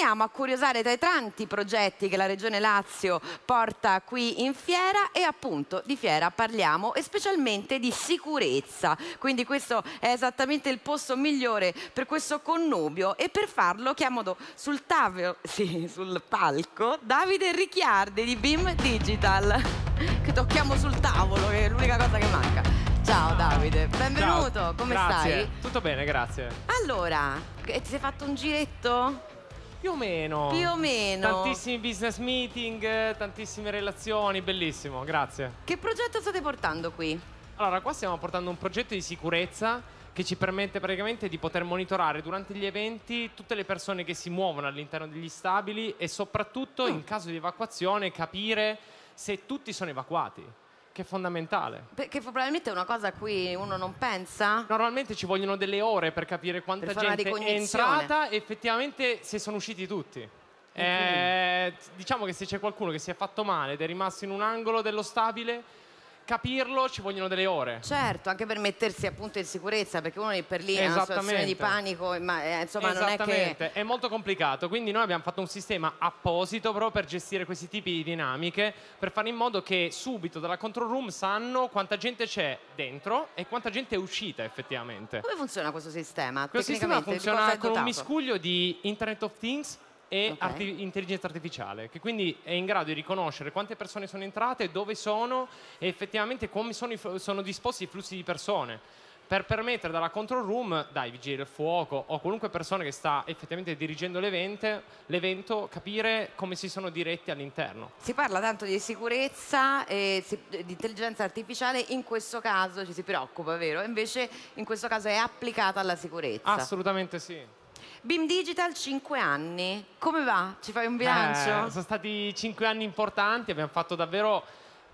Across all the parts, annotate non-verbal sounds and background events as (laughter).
Torniamo a curiosare tra i tanti progetti che la Regione Lazio porta qui in fiera e appunto di fiera parliamo e specialmente di sicurezza. Quindi questo è esattamente il posto migliore per questo connubio e per farlo chiamo sul, tavolo, (laughs) sì, sul palco Davide Ricchiardi di BIM Digital. Che tocchiamo sul tavolo, che è l'unica cosa che manca. Ciao Davide, benvenuto, Ciao. come grazie. stai? Tutto bene, grazie. Allora, ti sei fatto un giretto? Più o meno. Più o meno. Tantissimi business meeting, tantissime relazioni, bellissimo, grazie. Che progetto state portando qui? Allora, qua stiamo portando un progetto di sicurezza che ci permette praticamente di poter monitorare durante gli eventi tutte le persone che si muovono all'interno degli stabili e soprattutto in mm. caso di evacuazione capire se tutti sono evacuati. Che è fondamentale. Perché probabilmente è una cosa a cui uno non pensa. Normalmente ci vogliono delle ore per capire quanta per gente è entrata e effettivamente se sono usciti tutti. Eh, diciamo che se c'è qualcuno che si è fatto male ed è rimasto in un angolo dello stabile capirlo ci vogliono delle ore. Certo, anche per mettersi appunto in sicurezza, perché uno è per lì in una situazione di panico, ma eh, insomma non è che... è molto complicato, quindi noi abbiamo fatto un sistema apposito proprio per gestire questi tipi di dinamiche, per fare in modo che subito dalla control room sanno quanta gente c'è dentro e quanta gente è uscita effettivamente. Come funziona questo sistema? Questo sistema funziona con un miscuglio di Internet of Things e okay. arti- intelligenza artificiale, che quindi è in grado di riconoscere quante persone sono entrate, dove sono e effettivamente come sono, i, sono disposti i flussi di persone per permettere dalla control room, dai vigili del fuoco o qualunque persona che sta effettivamente dirigendo l'evento, l'evento capire come si sono diretti all'interno. Si parla tanto di sicurezza e di intelligenza artificiale, in questo caso ci si preoccupa, vero? Invece in questo caso è applicata alla sicurezza. Assolutamente sì. BIM Digital 5 anni, come va? Ci fai un eh, bilancio? Eh, sono stati 5 anni importanti, abbiamo fatto davvero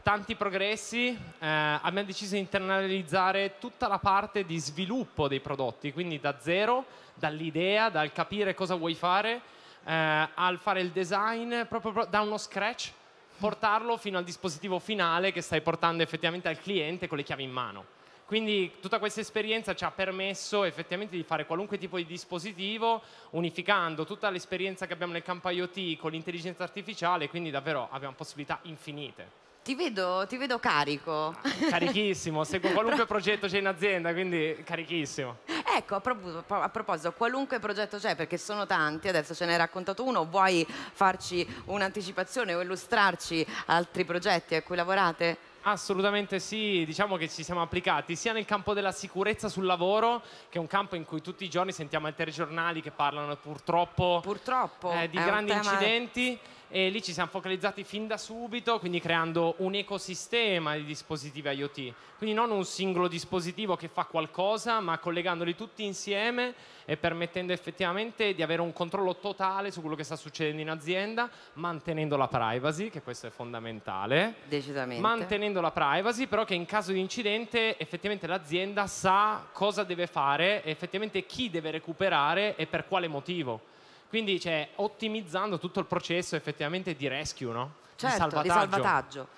tanti progressi, eh, abbiamo deciso di internalizzare tutta la parte di sviluppo dei prodotti, quindi da zero, dall'idea, dal capire cosa vuoi fare, eh, al fare il design proprio da uno scratch, portarlo fino al dispositivo finale che stai portando effettivamente al cliente con le chiavi in mano. Quindi tutta questa esperienza ci ha permesso effettivamente di fare qualunque tipo di dispositivo, unificando tutta l'esperienza che abbiamo nel campo IoT con l'intelligenza artificiale, quindi davvero abbiamo possibilità infinite. Ti vedo, ti vedo carico. Ah, carichissimo, seguo (laughs) qualunque progetto c'è in azienda, quindi carichissimo. Ecco, a, proposito, qualunque progetto c'è, perché sono tanti, adesso ce ne hai raccontato uno, vuoi farci un'anticipazione o illustrarci altri progetti a cui lavorate? Assolutamente sì, diciamo che ci siamo applicati sia nel campo della sicurezza sul lavoro, che è un campo in cui tutti i giorni sentiamo altri giornali che parlano purtroppo, purtroppo eh, di grandi incidenti e lì ci siamo focalizzati fin da subito, quindi creando un ecosistema di dispositivi IoT, quindi non un singolo dispositivo che fa qualcosa, ma collegandoli tutti insieme e permettendo effettivamente di avere un controllo totale su quello che sta succedendo in azienda, mantenendo la privacy, che questo è fondamentale. Decisamente. Mantenendo la privacy, però che in caso di incidente effettivamente l'azienda sa cosa deve fare e effettivamente chi deve recuperare e per quale motivo. Quindi cioè, ottimizzando tutto il processo effettivamente di rescue, no? Certo, di salvataggio. Di salvataggio.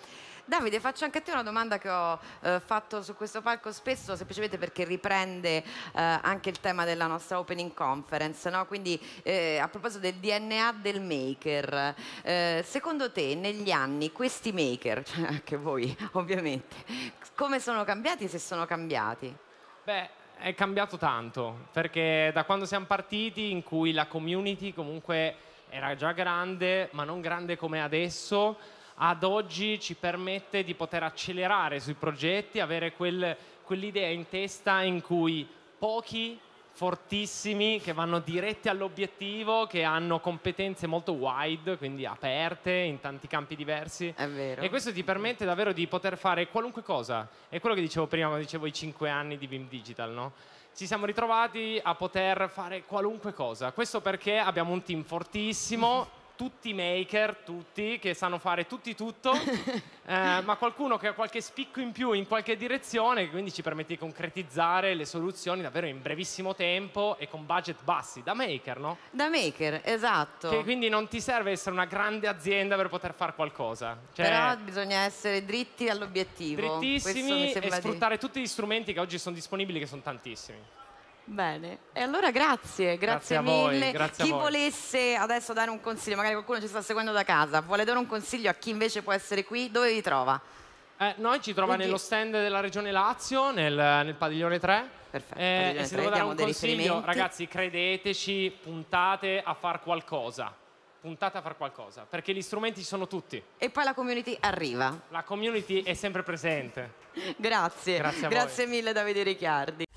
Davide, faccio anche a te una domanda che ho eh, fatto su questo palco spesso, semplicemente perché riprende eh, anche il tema della nostra opening conference, no? quindi eh, a proposito del DNA del maker, eh, secondo te negli anni questi maker, (laughs) cioè anche voi ovviamente, come sono cambiati se sono cambiati? Beh, è cambiato tanto, perché da quando siamo partiti, in cui la community comunque era già grande, ma non grande come adesso, ad oggi ci permette di poter accelerare sui progetti, avere quel, quell'idea in testa in cui pochi fortissimi che vanno diretti all'obiettivo, che hanno competenze molto wide, quindi aperte in tanti campi diversi. È vero. E questo ti permette davvero di poter fare qualunque cosa. È quello che dicevo prima quando dicevo i 5 anni di BIM Digital, no? Ci siamo ritrovati a poter fare qualunque cosa. Questo perché abbiamo un team fortissimo tutti i maker, tutti, che sanno fare tutti tutto, (laughs) eh, ma qualcuno che ha qualche spicco in più in qualche direzione, che quindi ci permette di concretizzare le soluzioni davvero in brevissimo tempo e con budget bassi, da maker, no? Da maker, esatto. Che quindi non ti serve essere una grande azienda per poter fare qualcosa. Cioè, Però bisogna essere dritti all'obiettivo. Drittissimi e sfruttare di... tutti gli strumenti che oggi sono disponibili, che sono tantissimi. Bene, e allora grazie, grazie, grazie a mille. Voi, grazie chi a voi. volesse adesso dare un consiglio, magari qualcuno ci sta seguendo da casa, vuole dare un consiglio a chi invece può essere qui, dove vi trova? Eh, noi ci troviamo nello stand della Regione Lazio, nel, nel padiglione 3. Perfetto, eh, padiglione se devo dare un consiglio, ragazzi, credeteci, puntate a far qualcosa puntate a far qualcosa, perché gli strumenti ci sono tutti. E poi la community arriva. La community è sempre presente. (laughs) Grazie. Grazie, Grazie mille Davide Ricciardi.